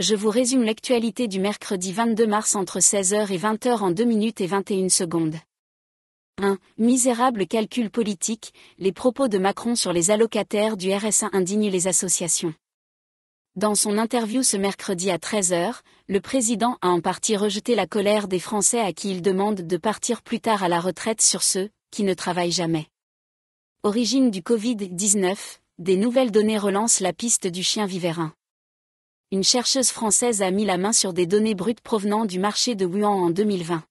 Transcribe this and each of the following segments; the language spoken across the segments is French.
je vous résume l'actualité du mercredi 22 mars entre 16h et 20h en 2 minutes et 21 secondes. 1. Misérable calcul politique, les propos de Macron sur les allocataires du RSA indignent les associations. Dans son interview ce mercredi à 13h, le président a en partie rejeté la colère des Français à qui il demande de partir plus tard à la retraite sur ceux qui ne travaillent jamais. Origine du Covid-19, des nouvelles données relancent la piste du chien vivérin une chercheuse française a mis la main sur des données brutes provenant du marché de Wuhan en 2020.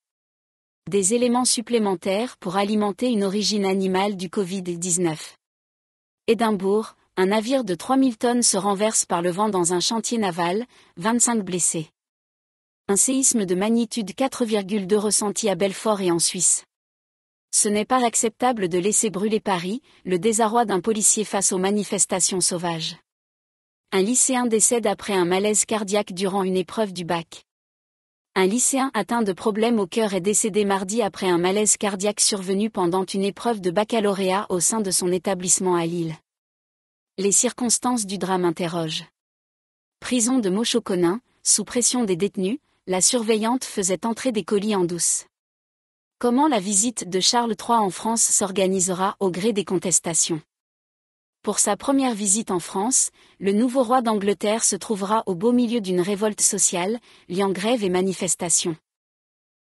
Des éléments supplémentaires pour alimenter une origine animale du Covid-19. Édimbourg, un navire de 3000 tonnes se renverse par le vent dans un chantier naval, 25 blessés. Un séisme de magnitude 4,2 ressenti à Belfort et en Suisse. Ce n'est pas acceptable de laisser brûler Paris, le désarroi d'un policier face aux manifestations sauvages. Un lycéen décède après un malaise cardiaque durant une épreuve du bac. Un lycéen atteint de problèmes au cœur est décédé mardi après un malaise cardiaque survenu pendant une épreuve de baccalauréat au sein de son établissement à Lille. Les circonstances du drame interrogent. Prison de Mochoconin, sous pression des détenus, la surveillante faisait entrer des colis en douce. Comment la visite de Charles III en France s'organisera au gré des contestations pour sa première visite en France, le nouveau roi d'Angleterre se trouvera au beau milieu d'une révolte sociale, liant grève et manifestations.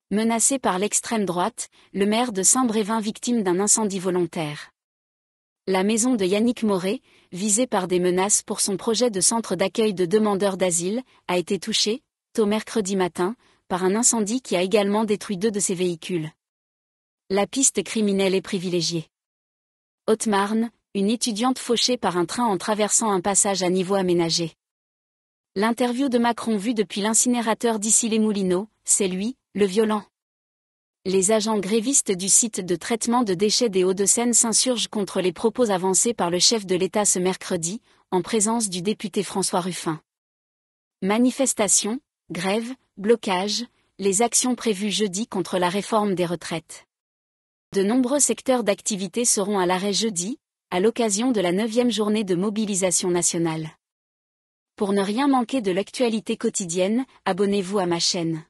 Menacé par l'extrême droite, le maire de Saint-Brévin victime d'un incendie volontaire. La maison de Yannick Moré, visée par des menaces pour son projet de centre d'accueil de demandeurs d'asile, a été touchée, tôt mercredi matin, par un incendie qui a également détruit deux de ses véhicules. La piste criminelle est privilégiée. Haute-Marne, une étudiante fauchée par un train en traversant un passage à niveau aménagé. L'interview de Macron vue depuis l'incinérateur dissy les Moulineaux, c'est lui, le violent. Les agents grévistes du site de traitement de déchets des Hauts-de-Seine s'insurgent contre les propos avancés par le chef de l'État ce mercredi, en présence du député François Ruffin. Manifestations, grèves, blocages, les actions prévues jeudi contre la réforme des retraites. De nombreux secteurs d'activité seront à l'arrêt jeudi, à l'occasion de la 9e journée de mobilisation nationale. Pour ne rien manquer de l'actualité quotidienne, abonnez-vous à ma chaîne.